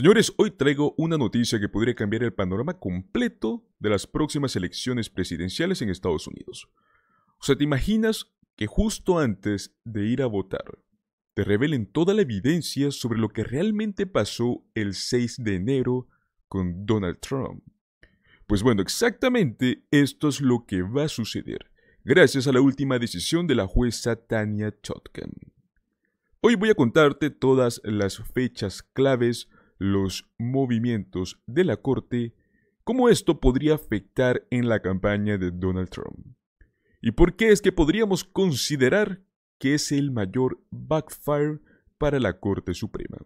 Señores, hoy traigo una noticia que podría cambiar el panorama completo de las próximas elecciones presidenciales en Estados Unidos. O sea, ¿te imaginas que justo antes de ir a votar te revelen toda la evidencia sobre lo que realmente pasó el 6 de enero con Donald Trump? Pues bueno, exactamente esto es lo que va a suceder gracias a la última decisión de la jueza Tania Chotkin. Hoy voy a contarte todas las fechas claves los movimientos de la Corte, cómo esto podría afectar en la campaña de Donald Trump. ¿Y por qué es que podríamos considerar que es el mayor backfire para la Corte Suprema?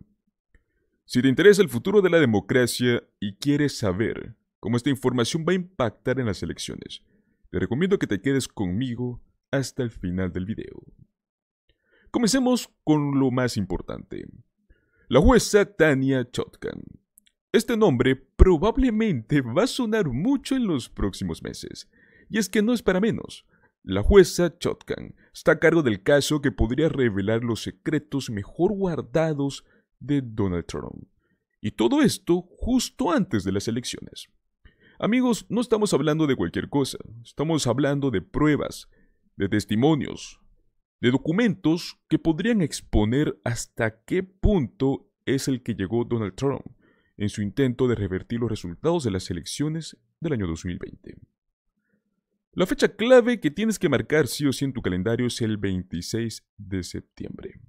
Si te interesa el futuro de la democracia y quieres saber cómo esta información va a impactar en las elecciones, te recomiendo que te quedes conmigo hasta el final del video. Comencemos con lo más importante. La jueza Tania Chotkan. Este nombre probablemente va a sonar mucho en los próximos meses. Y es que no es para menos. La jueza Chotkan está a cargo del caso que podría revelar los secretos mejor guardados de Donald Trump. Y todo esto justo antes de las elecciones. Amigos, no estamos hablando de cualquier cosa, estamos hablando de pruebas, de testimonios, de documentos que podrían exponer hasta qué punto es el que llegó Donald Trump en su intento de revertir los resultados de las elecciones del año 2020. La fecha clave que tienes que marcar sí o sí en tu calendario es el 26 de septiembre.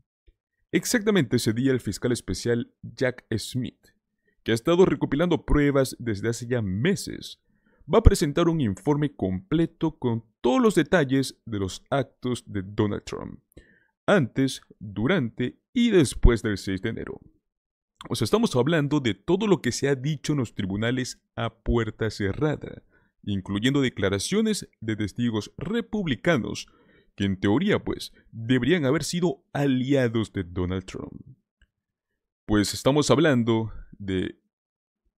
Exactamente ese día el fiscal especial Jack Smith, que ha estado recopilando pruebas desde hace ya meses va a presentar un informe completo con todos los detalles de los actos de Donald Trump, antes, durante y después del 6 de enero. O sea, estamos hablando de todo lo que se ha dicho en los tribunales a puerta cerrada, incluyendo declaraciones de testigos republicanos, que en teoría, pues, deberían haber sido aliados de Donald Trump. Pues estamos hablando de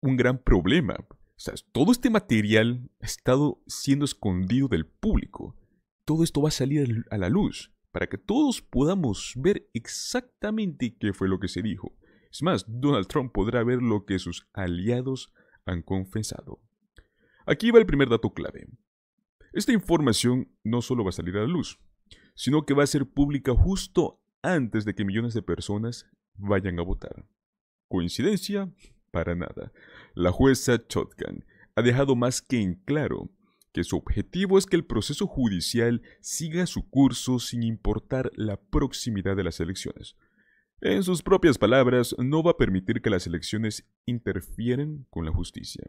un gran problema, todo este material ha estado siendo escondido del público. Todo esto va a salir a la luz para que todos podamos ver exactamente qué fue lo que se dijo. Es más, Donald Trump podrá ver lo que sus aliados han confesado. Aquí va el primer dato clave. Esta información no solo va a salir a la luz, sino que va a ser pública justo antes de que millones de personas vayan a votar. ¿Coincidencia? nada. La jueza Chotkan ha dejado más que en claro que su objetivo es que el proceso judicial siga su curso sin importar la proximidad de las elecciones. En sus propias palabras, no va a permitir que las elecciones interfieren con la justicia.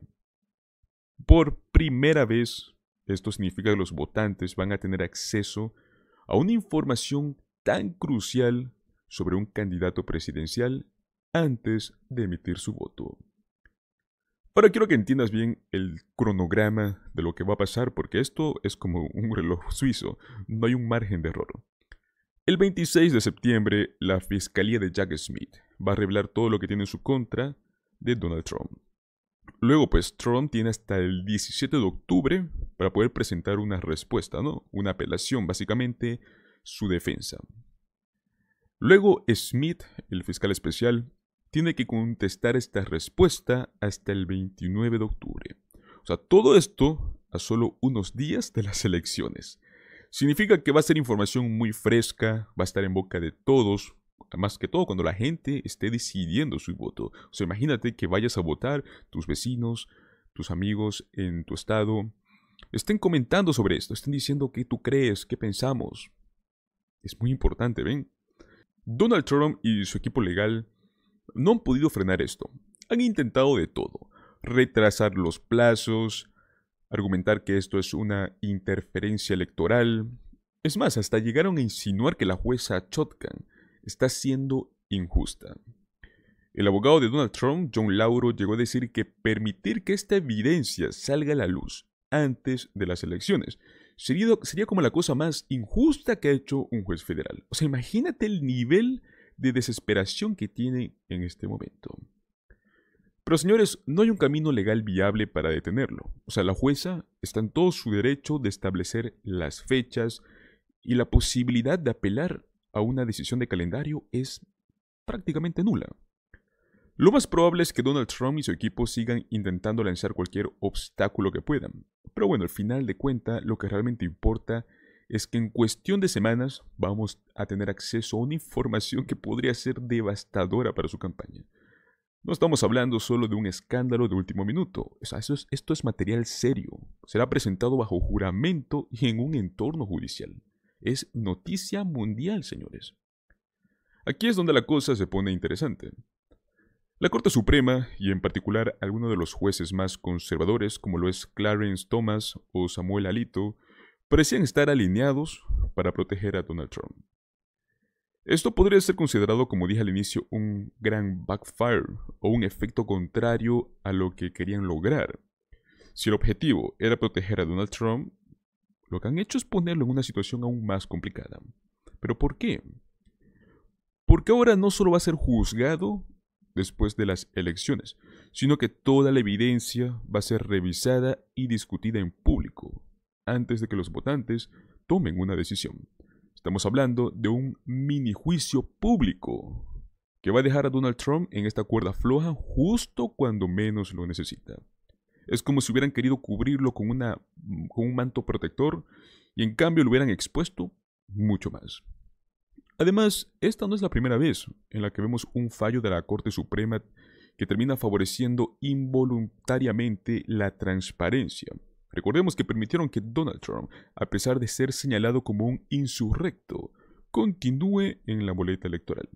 Por primera vez, esto significa que los votantes van a tener acceso a una información tan crucial sobre un candidato presidencial antes de emitir su voto. Ahora quiero que entiendas bien el cronograma de lo que va a pasar porque esto es como un reloj suizo, no hay un margen de error. El 26 de septiembre, la Fiscalía de Jack Smith va a revelar todo lo que tiene en su contra de Donald Trump. Luego, pues Trump tiene hasta el 17 de octubre para poder presentar una respuesta, ¿no? Una apelación, básicamente su defensa. Luego, Smith, el fiscal especial, tiene que contestar esta respuesta hasta el 29 de octubre. O sea, todo esto a solo unos días de las elecciones. Significa que va a ser información muy fresca, va a estar en boca de todos, más que todo cuando la gente esté decidiendo su voto. O sea, imagínate que vayas a votar, tus vecinos, tus amigos en tu estado, estén comentando sobre esto, estén diciendo qué tú crees, qué pensamos. Es muy importante, ¿ven? Donald Trump y su equipo legal no han podido frenar esto. Han intentado de todo. Retrasar los plazos, argumentar que esto es una interferencia electoral. Es más, hasta llegaron a insinuar que la jueza Chotkan está siendo injusta. El abogado de Donald Trump, John Lauro, llegó a decir que permitir que esta evidencia salga a la luz antes de las elecciones sería, sería como la cosa más injusta que ha hecho un juez federal. O sea, imagínate el nivel de desesperación que tiene en este momento. Pero señores, no hay un camino legal viable para detenerlo. O sea, la jueza está en todo su derecho de establecer las fechas y la posibilidad de apelar a una decisión de calendario es prácticamente nula. Lo más probable es que Donald Trump y su equipo sigan intentando lanzar cualquier obstáculo que puedan. Pero bueno, al final de cuenta, lo que realmente importa es que en cuestión de semanas vamos a tener acceso a una información que podría ser devastadora para su campaña. No estamos hablando solo de un escándalo de último minuto, esto es material serio, será presentado bajo juramento y en un entorno judicial. Es noticia mundial, señores. Aquí es donde la cosa se pone interesante. La Corte Suprema, y en particular algunos de los jueces más conservadores, como lo es Clarence Thomas o Samuel Alito, parecían estar alineados para proteger a Donald Trump. Esto podría ser considerado, como dije al inicio, un gran backfire o un efecto contrario a lo que querían lograr. Si el objetivo era proteger a Donald Trump, lo que han hecho es ponerlo en una situación aún más complicada. ¿Pero por qué? Porque ahora no solo va a ser juzgado después de las elecciones, sino que toda la evidencia va a ser revisada y discutida en público antes de que los votantes tomen una decisión. Estamos hablando de un mini juicio público que va a dejar a Donald Trump en esta cuerda floja justo cuando menos lo necesita. Es como si hubieran querido cubrirlo con, una, con un manto protector y en cambio lo hubieran expuesto mucho más. Además, esta no es la primera vez en la que vemos un fallo de la Corte Suprema que termina favoreciendo involuntariamente la transparencia. Recordemos que permitieron que Donald Trump, a pesar de ser señalado como un insurrecto, continúe en la boleta electoral.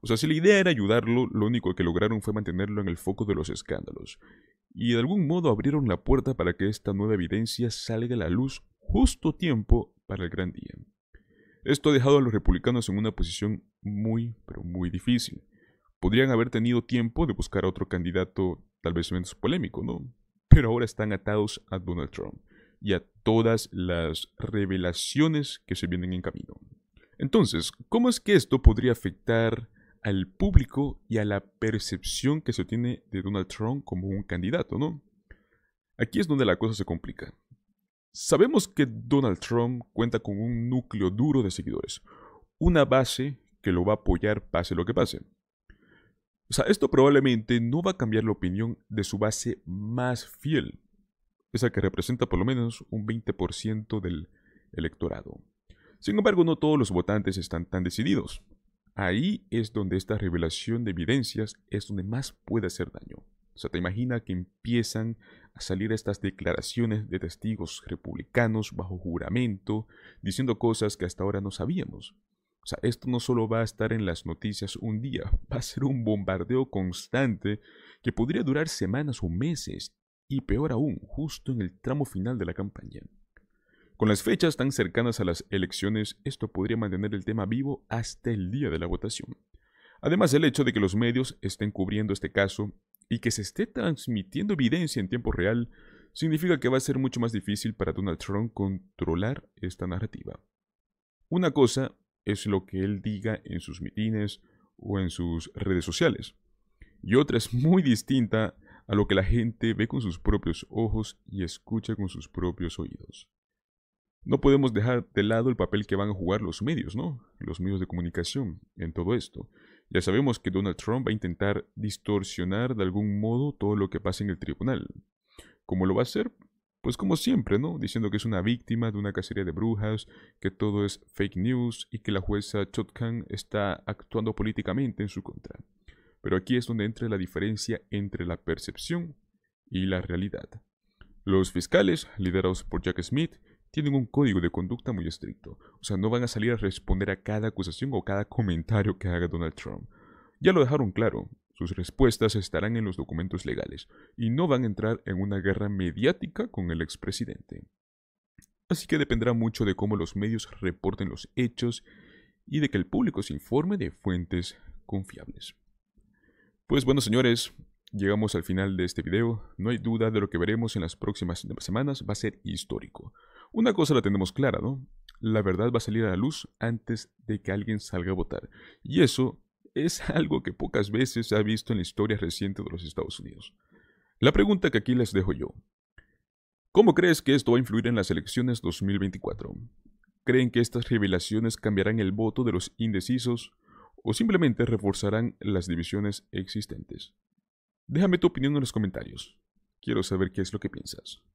O sea, si la idea era ayudarlo, lo único que lograron fue mantenerlo en el foco de los escándalos. Y de algún modo abrieron la puerta para que esta nueva evidencia salga a la luz justo tiempo para el gran día. Esto ha dejado a los republicanos en una posición muy, pero muy difícil. Podrían haber tenido tiempo de buscar a otro candidato tal vez menos polémico, ¿no? pero ahora están atados a Donald Trump y a todas las revelaciones que se vienen en camino. Entonces, ¿cómo es que esto podría afectar al público y a la percepción que se tiene de Donald Trump como un candidato, ¿no? Aquí es donde la cosa se complica. Sabemos que Donald Trump cuenta con un núcleo duro de seguidores, una base que lo va a apoyar pase lo que pase. O sea, esto probablemente no va a cambiar la opinión de su base más fiel, esa que representa por lo menos un 20% del electorado. Sin embargo, no todos los votantes están tan decididos. Ahí es donde esta revelación de evidencias es donde más puede hacer daño. O sea, te imaginas que empiezan a salir estas declaraciones de testigos republicanos bajo juramento, diciendo cosas que hasta ahora no sabíamos. O sea, esto no solo va a estar en las noticias un día, va a ser un bombardeo constante que podría durar semanas o meses, y peor aún, justo en el tramo final de la campaña. Con las fechas tan cercanas a las elecciones, esto podría mantener el tema vivo hasta el día de la votación. Además, el hecho de que los medios estén cubriendo este caso y que se esté transmitiendo evidencia en tiempo real significa que va a ser mucho más difícil para Donald Trump controlar esta narrativa. Una cosa es lo que él diga en sus mitines o en sus redes sociales. Y otra es muy distinta a lo que la gente ve con sus propios ojos y escucha con sus propios oídos. No podemos dejar de lado el papel que van a jugar los medios, ¿no? Los medios de comunicación en todo esto. Ya sabemos que Donald Trump va a intentar distorsionar de algún modo todo lo que pasa en el tribunal. ¿Cómo lo va a hacer? pues como siempre, ¿no? Diciendo que es una víctima de una cacería de brujas, que todo es fake news y que la jueza Chotkan está actuando políticamente en su contra. Pero aquí es donde entra la diferencia entre la percepción y la realidad. Los fiscales, liderados por Jack Smith, tienen un código de conducta muy estricto, o sea, no van a salir a responder a cada acusación o cada comentario que haga Donald Trump. Ya lo dejaron claro, sus respuestas estarán en los documentos legales y no van a entrar en una guerra mediática con el expresidente. Así que dependerá mucho de cómo los medios reporten los hechos y de que el público se informe de fuentes confiables. Pues bueno, señores, llegamos al final de este video. No hay duda de lo que veremos en las próximas semanas va a ser histórico. Una cosa la tenemos clara, ¿no? La verdad va a salir a la luz antes de que alguien salga a votar. Y eso es algo que pocas veces se ha visto en la historia reciente de los Estados Unidos. La pregunta que aquí les dejo yo. ¿Cómo crees que esto va a influir en las elecciones 2024? ¿Creen que estas revelaciones cambiarán el voto de los indecisos o simplemente reforzarán las divisiones existentes? Déjame tu opinión en los comentarios. Quiero saber qué es lo que piensas.